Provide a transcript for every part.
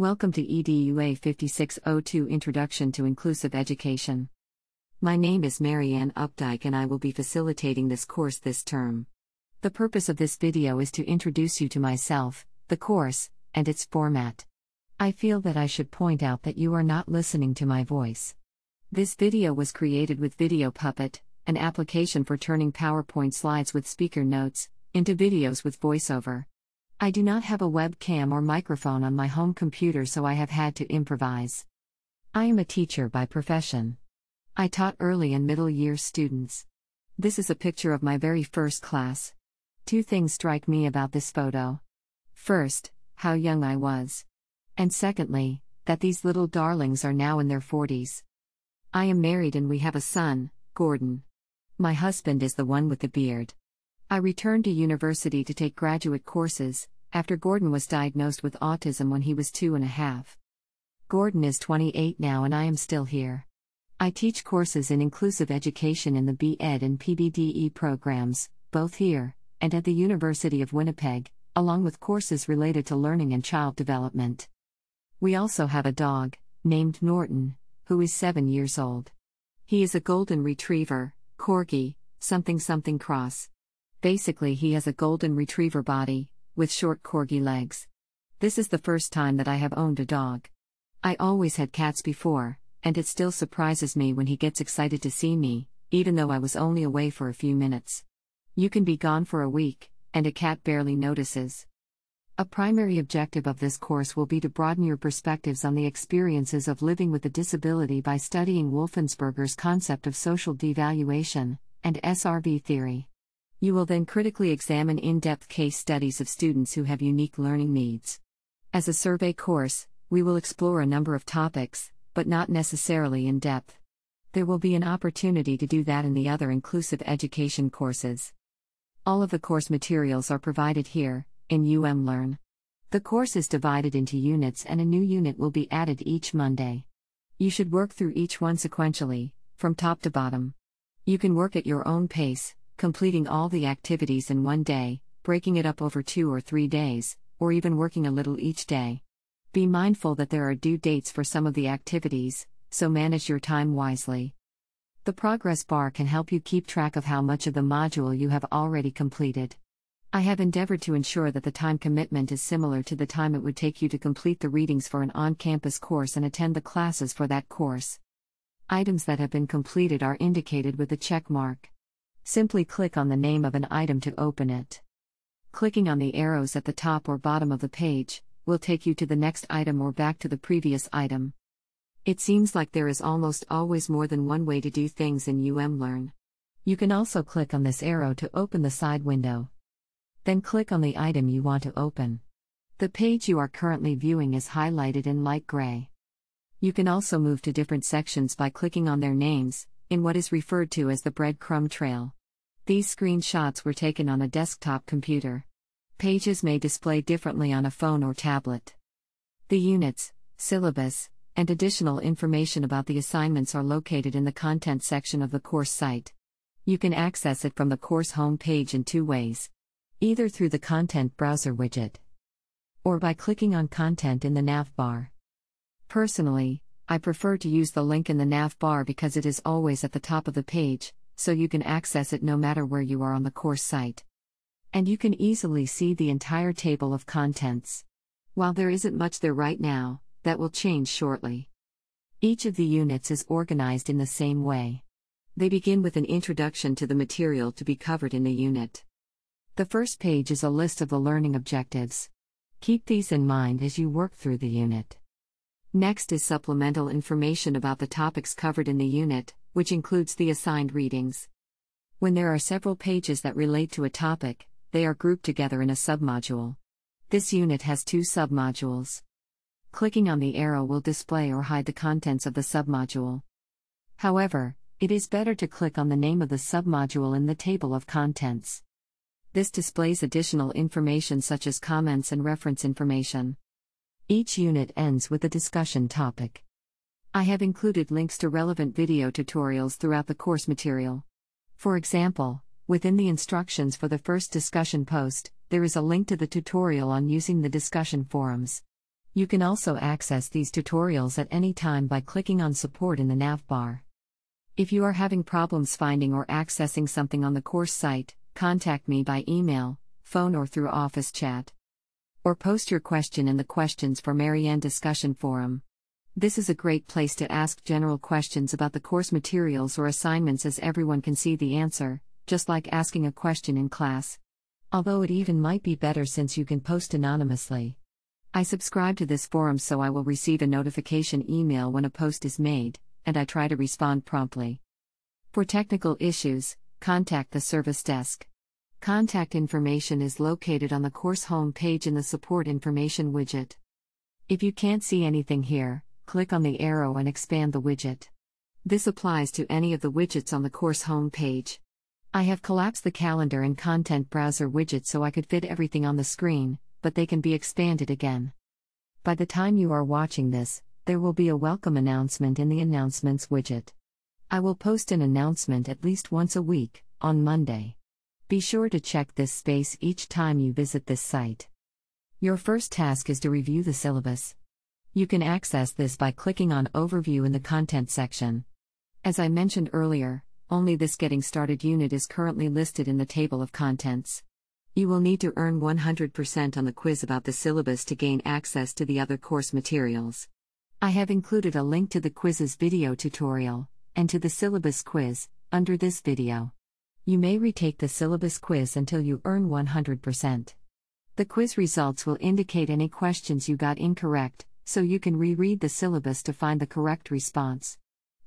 Welcome to EDUA 5602 Introduction to Inclusive Education. My name is Marianne Updike and I will be facilitating this course this term. The purpose of this video is to introduce you to myself, the course, and its format. I feel that I should point out that you are not listening to my voice. This video was created with Video Puppet, an application for turning PowerPoint slides with speaker notes into videos with voiceover. I do not have a webcam or microphone on my home computer, so I have had to improvise. I am a teacher by profession. I taught early and middle year students. This is a picture of my very first class. Two things strike me about this photo. First, how young I was. And secondly, that these little darlings are now in their 40s. I am married and we have a son, Gordon. My husband is the one with the beard. I returned to university to take graduate courses, after Gordon was diagnosed with autism when he was two and a half. Gordon is 28 now and I am still here. I teach courses in inclusive education in the B.Ed and PBDE programs, both here and at the University of Winnipeg, along with courses related to learning and child development. We also have a dog, named Norton, who is seven years old. He is a golden retriever, corgi, something something cross. Basically, he has a golden retriever body, with short corgi legs. This is the first time that I have owned a dog. I always had cats before, and it still surprises me when he gets excited to see me, even though I was only away for a few minutes. You can be gone for a week, and a cat barely notices. A primary objective of this course will be to broaden your perspectives on the experiences of living with a disability by studying Wolfensberger's concept of social devaluation and SRV theory. You will then critically examine in depth case studies of students who have unique learning needs. As a survey course, we will explore a number of topics, but not necessarily in depth. There will be an opportunity to do that in the other inclusive education courses. All of the course materials are provided here, in UM Learn. The course is divided into units and a new unit will be added each Monday. You should work through each one sequentially, from top to bottom. You can work at your own pace, completing all the activities in one day, breaking it up over two or three days, or even working a little each day. Be mindful that there are due dates for some of the activities, so manage your time wisely. The progress bar can help you keep track of how much of the module you have already completed. I have endeavored to ensure that the time commitment is similar to the time it would take you to complete the readings for an on campus course and attend the classes for that course. Items that have been completed are indicated with a check mark. Simply click on the name of an item to open it. Clicking on the arrows at the top or bottom of the page will take you to the next item or back to the previous item. It seems like there is almost always more than one way to do things in UMLearn. You can also click on this arrow to open the side window. Then click on the item you want to open. The page you are currently viewing is highlighted in light gray. You can also move to different sections by clicking on their names, in what is referred to as the breadcrumb trail. These screenshots were taken on a desktop computer. Pages may display differently on a phone or tablet. The units, syllabus, and additional information about the assignments are located in the content section of the course site. You can access it from the course homepage in two ways either through the content browser widget or by clicking on content in the nav bar. Personally, I prefer to use the link in the nav bar because it is always at the top of the page, so you can access it no matter where you are on the course site. And you can easily see the entire table of contents. While there isn't much there right now, that will change shortly. Each of the units is organized in the same way. They begin with an introduction to the material to be covered in the unit. The first page is a list of the learning objectives. Keep these in mind as you work through the unit. Next is supplemental information about the topics covered in the unit, which includes the assigned readings. When there are several pages that relate to a topic, they are grouped together in a submodule. This unit has two submodules. Clicking on the arrow will display or hide the contents of the submodule. However, it is better to click on the name of the submodule in the table of contents. This displays additional information such as comments and reference information. Each unit ends with a discussion topic. I have included links to relevant video tutorials throughout the course material. For example, within the instructions for the first discussion post, there is a link to the tutorial on using the discussion forums. You can also access these tutorials at any time by clicking on support in the nav bar. If you are having problems finding or accessing something on the course site, contact me by email, phone, or through office chat or post your question in the Questions for Marianne discussion forum. This is a great place to ask general questions about the course materials or assignments as everyone can see the answer, just like asking a question in class. Although it even might be better since you can post anonymously. I subscribe to this forum so I will receive a notification email when a post is made, and I try to respond promptly. For technical issues, contact the service desk. Contact information is located on the course home page in the Support Information widget. If you can't see anything here, click on the arrow and expand the widget. This applies to any of the widgets on the course home page. I have collapsed the calendar and content browser widget so I could fit everything on the screen, but they can be expanded again. By the time you are watching this, there will be a welcome announcement in the announcements widget. I will post an announcement at least once a week, on Monday. Be sure to check this space each time you visit this site. Your first task is to review the syllabus. You can access this by clicking on Overview in the Content section. As I mentioned earlier, only this Getting Started unit is currently listed in the table of contents. You will need to earn 100% on the quiz about the syllabus to gain access to the other course materials. I have included a link to the quiz's video tutorial, and to the syllabus quiz, under this video you may retake the syllabus quiz until you earn 100%. The quiz results will indicate any questions you got incorrect, so you can reread the syllabus to find the correct response.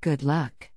Good luck!